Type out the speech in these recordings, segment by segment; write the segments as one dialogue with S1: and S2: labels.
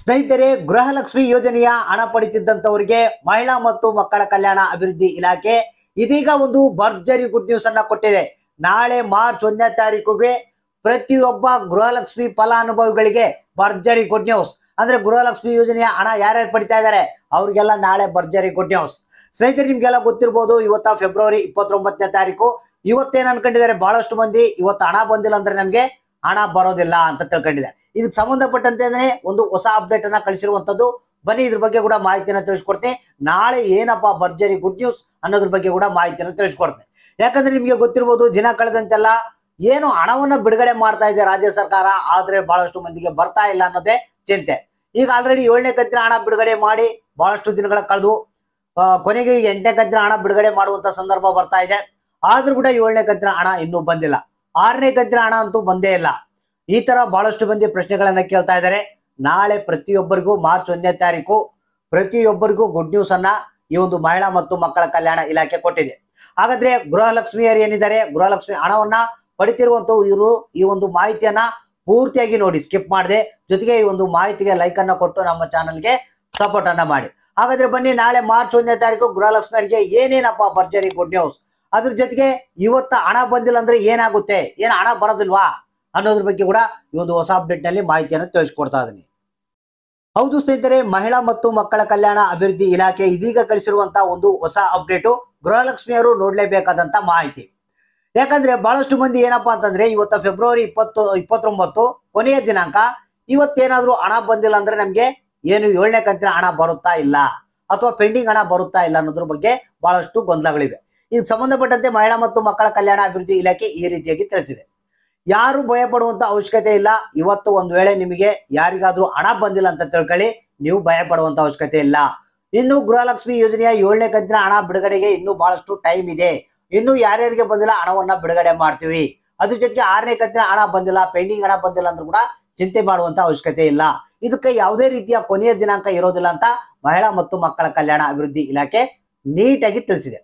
S1: ಸ್ನೇಹಿತರೆ ಗೃಹಲಕ್ಷ್ಮಿ ಯೋಜನೆಯ ಹಣ ಪಡಿತಿದ್ದಂತವರಿಗೆ ಮಹಿಳಾ ಮತ್ತು ಮಕ್ಕಳ ಕಲ್ಯಾಣ ಅಭಿವೃದ್ಧಿ ಇಲಾಖೆ ಇದೀಗ ಒಂದು ಭರ್ಜರಿ ಗುಡ್ ನ್ಯೂಸ್ ಅನ್ನ ಕೊಟ್ಟಿದೆ ನಾಳೆ ಮಾರ್ಚ್ ಒಂದನೇ ತಾರೀಕುಗೆ ಪ್ರತಿಯೊಬ್ಬ ಗೃಹಲಕ್ಷ್ಮಿ ಫಲಾನುಭವಿಗಳಿಗೆ ಭರ್ಜರಿ ಗುಡ್ ನ್ಯೂಸ್ ಅಂದ್ರೆ ಗೃಹಲಕ್ಷ್ಮಿ ಯೋಜನೆಯ ಹಣ ಯಾರ್ಯಾರು ಪಡಿತಾ ಇದ್ದಾರೆ ಅವ್ರಿಗೆಲ್ಲ ನಾಳೆ ಭರ್ಜರಿ ಗುಡ್ ನ್ಯೂಸ್ ಸ್ನೇಹಿತರೆ ನಿಮ್ಗೆಲ್ಲ ಗೊತ್ತಿರ್ಬೋದು ಇವತ್ತ ಫೆಬ್ರವರಿ ಇಪ್ಪತ್ತೊಂಬತ್ತನೇ ತಾರೀಕು ಇವತ್ತೇನು ಅನ್ಕೊಂಡಿದ್ದಾರೆ ಬಹಳಷ್ಟು ಮಂದಿ ಇವತ್ತು ಹಣ ಬಂದಿಲ್ಲ ಅಂದ್ರೆ ನಮ್ಗೆ ಹಣ ಬರೋದಿಲ್ಲ ಅಂತ ತಿಳ್ಕೊಂಡಿದ್ದಾರೆ ಇದಕ್ಕೆ ಸಂಬಂಧಪಟ್ಟಂತೆ ಅಂದ್ರೆ ಒಂದು ಹೊಸ ಅಪ್ಡೇಟ್ ಅನ್ನ ಕಳಿಸಿರುವಂತದ್ದು ಬನ್ನಿ ಇದ್ರ ಬಗ್ಗೆ ಕೂಡ ಮಾಹಿತಿಯನ್ನು ತಿಳಿಸ್ಕೊಡ್ತೀನಿ ನಾಳೆ ಏನಪ್ಪಾ ಭರ್ಜರಿ ಗುಡ್ ನ್ಯೂಸ್ ಅನ್ನೋದ್ರ ಬಗ್ಗೆ ಕೂಡ ಮಾಹಿತಿಯನ್ನು ತಿಳಿಸ್ಕೊಡ್ತೀನಿ ಯಾಕಂದ್ರೆ ನಿಮಗೆ ಗೊತ್ತಿರ್ಬೋದು ದಿನ ಕಳೆದಂತೆಲ್ಲ ಏನು ಹಣವನ್ನ ಬಿಡುಗಡೆ ಮಾಡ್ತಾ ಇದೆ ರಾಜ್ಯ ಸರ್ಕಾರ ಆದ್ರೆ ಬಹಳಷ್ಟು ಮಂದಿಗೆ ಬರ್ತಾ ಇಲ್ಲ ಅನ್ನೋದೇ ಚಿಂತೆ ಈಗ ಆಲ್ರೆಡಿ ಏಳನೇ ಕಂತಿನ ಹಣ ಬಿಡುಗಡೆ ಮಾಡಿ ಬಹಳಷ್ಟು ದಿನಗಳ ಕಳೆದು ಕೊನೆಗೆ ಎಂಟನೇ ಕಂತಿನ ಹಣ ಬಿಡುಗಡೆ ಮಾಡುವಂತ ಸಂದರ್ಭ ಬರ್ತಾ ಇದೆ ಆದ್ರೂ ಕೂಡ ಏಳನೇ ಕಂತಿನ ಹಣ ಇನ್ನೂ ಬಂದಿಲ್ಲ ಆರನೇ ಕಂತಿನ ಹಣ ಅಂತೂ ಬಂದೇ ಇಲ್ಲ ಈ ತರ ಬಹಳಷ್ಟು ಮಂದಿ ಪ್ರಶ್ನೆಗಳನ್ನ ಕೇಳ್ತಾ ಇದ್ದಾರೆ ನಾಳೆ ಪ್ರತಿಯೊಬ್ಬರಿಗೂ ಮಾರ್ಚ್ ಒಂದನೇ ತಾರೀಕು ಪ್ರತಿಯೊಬ್ಬರಿಗೂ ಗುಡ್ ನ್ಯೂಸ್ ಅನ್ನ ಈ ಒಂದು ಮಹಿಳಾ ಮತ್ತು ಮಕ್ಕಳ ಕಲ್ಯಾಣ ಇಲಾಖೆ ಕೊಟ್ಟಿದೆ ಹಾಗಾದ್ರೆ ಗೃಹಲಕ್ಷ್ಮಿಯರು ಏನಿದ್ದಾರೆ ಗೃಹಲಕ್ಷ್ಮಿ ಹಣವನ್ನ ಪಡಿತಿರುವಂತ ಇವರು ಈ ಒಂದು ಮಾಹಿತಿಯನ್ನ ಪೂರ್ತಿಯಾಗಿ ನೋಡಿ ಸ್ಕಿಪ್ ಮಾಡದೆ ಜೊತೆಗೆ ಈ ಒಂದು ಮಾಹಿತಿಗೆ ಲೈಕ್ ಅನ್ನ ಕೊಟ್ಟು ನಮ್ಮ ಚಾನಲ್ಗೆ ಸಪೋರ್ಟ್ ಅನ್ನ ಮಾಡಿ ಹಾಗಾದ್ರೆ ಬನ್ನಿ ನಾಳೆ ಮಾರ್ಚ್ ಒಂದನೇ ತಾರೀಕು ಗೃಹಲಕ್ಷ್ಮಿಯರಿಗೆ ಏನೇನಪ್ಪ ಭರ್ಜರಿ ಗುಡ್ ನ್ಯೂಸ್ ಅದ್ರ ಜೊತೆಗೆ ಇವತ್ತ ಹಣ ಬಂದಿಲ್ಲ ಅಂದ್ರೆ ಏನಾಗುತ್ತೆ ಏನ್ ಹಣ ಬರೋದಿಲ್ವಾ ಅನ್ನೋದ್ರ ಬಗ್ಗೆ ಕೂಡ ಈ ಒಂದು ಹೊಸ ನಲ್ಲಿ ಮಾಹಿತಿಯನ್ನು ತಿಳಿಸ್ಕೊಡ್ತಾ ಇದ್ದೀನಿ ಹೌದು ಸ್ನೇಹಿತರೆ ಮಹಿಳಾ ಮತ್ತು ಮಕ್ಕಳ ಕಲ್ಯಾಣ ಅಭಿವೃದ್ಧಿ ಇಲಾಖೆ ಇದೀಗ ಕಳಿಸಿರುವಂತಹ ಒಂದು ಹೊಸ ಅಪ್ಡೇಟು ಗೃಹಲಕ್ಷ್ಮಿಯವರು ನೋಡಲೇಬೇಕಾದಂತ ಮಾಹಿತಿ ಯಾಕಂದ್ರೆ ಬಹಳಷ್ಟು ಮಂದಿ ಏನಪ್ಪಾ ಅಂತಂದ್ರೆ ಇವತ್ತು ಫೆಬ್ರವರಿ ಇಪ್ಪತ್ತು ಇಪ್ಪತ್ತೊಂಬತ್ತು ಕೊನೆಯ ದಿನಾಂಕ ಇವತ್ತೇನಾದ್ರೂ ಹಣ ಬಂದಿಲ್ಲ ಅಂದ್ರೆ ನಮಗೆ ಏನು ಏಳನೇ ಕಂತಿನ ಹಣ ಬರುತ್ತಾ ಇಲ್ಲ ಅಥವಾ ಪೆಂಡಿಂಗ್ ಹಣ ಬರುತ್ತಾ ಇಲ್ಲ ಅನ್ನೋದ್ರ ಬಗ್ಗೆ ಬಹಳಷ್ಟು ಗೊಂದಲಗಳಿವೆ ಇದಕ್ಕೆ ಸಂಬಂಧಪಟ್ಟಂತೆ ಮಹಿಳಾ ಮತ್ತು ಮಕ್ಕಳ ಕಲ್ಯಾಣ ಅಭಿವೃದ್ಧಿ ಇಲಾಖೆ ಈ ರೀತಿಯಾಗಿ ತಿಳಿಸಿದೆ ಯಾರು ಭಯ ಪಡುವಂತ ಅವಶ್ಯಕತೆ ಇಲ್ಲ ಇವತ್ತು ಒಂದ್ ವೇಳೆ ನಿಮಗೆ ಯಾರಿಗಾದ್ರೂ ಹಣ ಬಂದಿಲ್ಲ ಅಂತ ತಿಳ್ಕೊಳ್ಳಿ ನೀವು ಭಯ ಪಡುವಂತ ಅವಶ್ಯಕತೆ ಇಲ್ಲ ಇನ್ನು ಗೃಹಲಕ್ಷ್ಮಿ ಯೋಜನೆಯ ಏಳನೇ ಕಂತಿನ ಹಣ ಬಿಡುಗಡೆಗೆ ಇನ್ನು ಬಹಳಷ್ಟು ಟೈಮ್ ಇದೆ ಇನ್ನು ಯಾರ್ಯಾರಿಗೆ ಬಂದಿಲ್ಲ ಹಣವನ್ನ ಬಿಡುಗಡೆ ಮಾಡ್ತೀವಿ ಅದ್ರ ಜೊತೆಗೆ ಆರನೇ ಕಂತಿನ ಹಣ ಬಂದಿಲ್ಲ ಪೆಂಡಿಂಗ್ ಹಣ ಬಂದಿಲ್ಲ ಅಂದ್ರೂ ಕೂಡ ಚಿಂತೆ ಮಾಡುವಂತ ಅವಶ್ಯಕತೆ ಇಲ್ಲ ಇದಕ್ಕೆ ಯಾವುದೇ ರೀತಿಯ ಕೊನೆಯ ದಿನಾಂಕ ಇರೋದಿಲ್ಲ ಅಂತ ಮಹಿಳಾ ಮತ್ತು ಮಕ್ಕಳ ಕಲ್ಯಾಣ ಅಭಿವೃದ್ಧಿ ಇಲಾಖೆ ನೀಟಾಗಿ ತಿಳಿಸಿದೆ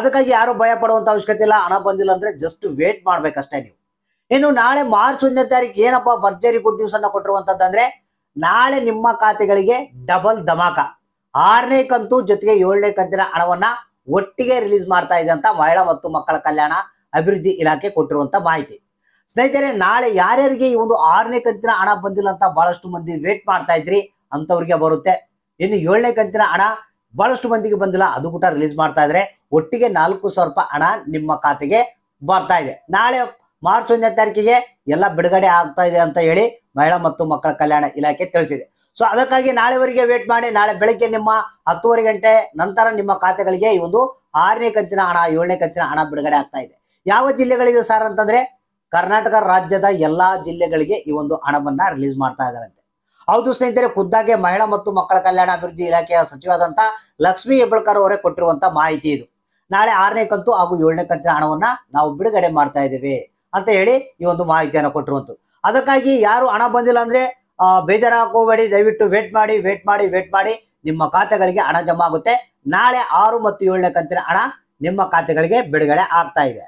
S1: ಅದಕ್ಕಾಗಿ ಯಾರು ಭಯ ಪಡುವಂತ ಅವಶ್ಯಕತೆ ಇಲ್ಲ ಹಣ ಬಂದಿಲ್ಲ ಅಂದ್ರೆ ಜಸ್ಟ್ ವೇಟ್ ಮಾಡ್ಬೇಕಷ್ಟೇ ನೀವು ಇನ್ನು ನಾಳೆ ಮಾರ್ಚ್ ಒಂದನೇ ತಾರೀಕು ಏನಪ್ಪ ಭರ್ಜರಿ ಗುಡ್ ನ್ಯೂಸ್ ಅನ್ನ ಅಂದ್ರೆ ನಾಳೆ ನಿಮ್ಮ ಖಾತೆಗಳಿಗೆ ಡಬಲ್ ಧಮಾಕ ಆರನೇ ಕಂತು ಜೊತೆಗೆ ಏಳನೇ ಕಂತಿನ ಹಣವನ್ನ ಒಟ್ಟಿಗೆ ರಿಲೀಸ್ ಮಾಡ್ತಾ ಇದೆ ಅಂತ ಮಹಿಳಾ ಮತ್ತು ಮಕ್ಕಳ ಕಲ್ಯಾಣ ಅಭಿವೃದ್ಧಿ ಇಲಾಖೆ ಕೊಟ್ಟಿರುವಂತ ಮಾಹಿತಿ ಸ್ನೇಹಿತರೆ ನಾಳೆ ಯಾರ್ಯಾರಿಗೆ ಈ ಒಂದು ಆರನೇ ಕಂತಿನ ಹಣ ಬಂದಿಲ್ಲ ಅಂತ ಬಹಳಷ್ಟು ಮಂದಿ ವೇಟ್ ಮಾಡ್ತಾ ಇದ್ರಿ ಅಂತವ್ರಿಗೆ ಬರುತ್ತೆ ಇನ್ನು ಏಳನೇ ಕಂತಿನ ಹಣ ಬಹಳಷ್ಟು ಮಂದಿಗೆ ಬಂದಿಲ್ಲ ಅದು ಕೂಡ ರಿಲೀಸ್ ಮಾಡ್ತಾ ಇದ್ರೆ ಒಟ್ಟಿಗೆ ನಾಲ್ಕು ಸಾವಿರ ರೂಪಾಯಿ ಹಣ ನಿಮ್ಮ ಖಾತೆಗೆ ಬರ್ತಾ ಇದೆ ನಾಳೆ ಮಾರ್ಚ್ ಒಂದನೇ ತಾರೀಕಿಗೆ ಎಲ್ಲ ಬಿಡುಗಡೆ ಆಗ್ತಾ ಇದೆ ಅಂತ ಹೇಳಿ ಮಹಿಳಾ ಮತ್ತು ಮಕ್ಕಳ ಕಲ್ಯಾಣ ಇಲಾಖೆ ತಿಳಿಸಿದೆ ಸೊ ಅದಕ್ಕಾಗಿ ನಾಳೆವರೆಗೆ ವೇಟ್ ಮಾಡಿ ನಾಳೆ ಬೆಳಗ್ಗೆ ನಿಮ್ಮ ಹತ್ತುವರೆ ಗಂಟೆ ನಂತರ ನಿಮ್ಮ ಖಾತೆಗಳಿಗೆ ಈ ಒಂದು ಆರನೇ ಕಂತಿನ ಹಣ ಏಳನೇ ಕಂತಿನ ಹಣ ಬಿಡುಗಡೆ ಆಗ್ತಾ ಇದೆ ಯಾವ ಜಿಲ್ಲೆಗಳಿಗೆ ಸರ್ ಅಂತಂದ್ರೆ ಕರ್ನಾಟಕ ರಾಜ್ಯದ ಎಲ್ಲಾ ಜಿಲ್ಲೆಗಳಿಗೆ ಈ ಒಂದು ಹಣವನ್ನ ರಿಲೀಸ್ ಮಾಡ್ತಾ ಇದ್ದಾರಂತೆ ಹೌದು ಸ್ನೇಹಿತರೆ ಖುದ್ದಾಗೆ ಮಹಿಳಾ ಮತ್ತು ಮಕ್ಕಳ ಕಲ್ಯಾಣ ಅಭಿವೃದ್ಧಿ ಇಲಾಖೆಯ ಸಚಿವಾದಂತ ಲಕ್ಷ್ಮೀ ಹೆಬ್ಬಳ್ಕರ್ ಅವರೇ ಕೊಟ್ಟಿರುವಂತ ಮಾಹಿತಿ ಇದು ನಾಳೆ ಆರನೇ ಕಂತು ಹಾಗೂ ಏಳನೇ ಕಂತಿನ ಹಣವನ್ನ ನಾವು ಬಿಡುಗಡೆ ಮಾಡ್ತಾ ಇದ್ದೇವೆ ಅಂತ ಹೇಳಿ ಈ ಒಂದು ಮಾಹಿತಿಯನ್ನು ಕೊಟ್ಟಿರುವಂತು ಅದಕ್ಕಾಗಿ ಯಾರು ಹಣ ಬಂದಿಲ್ಲ ಅಂದ್ರೆ ಅಂದರೆ ಬೇಜಾರಾಗೋಬೇಡಿ ದಯವಿಟ್ಟು ವೇಟ್ ಮಾಡಿ ವೇಟ್ ಮಾಡಿ ವೇಟ್ ಮಾಡಿ ನಿಮ್ಮ ಖಾತೆಗಳಿಗೆ ಹಣ ಜಮಾ ಆಗುತ್ತೆ ನಾಳೆ ಆರು ಮತ್ತು ಏಳನೇ ಕಂತಿನ ಹಣ ನಿಮ್ಮ ಖಾತೆಗಳಿಗೆ ಬಿಡುಗಡೆ ಆಗ್ತಾ ಇದೆ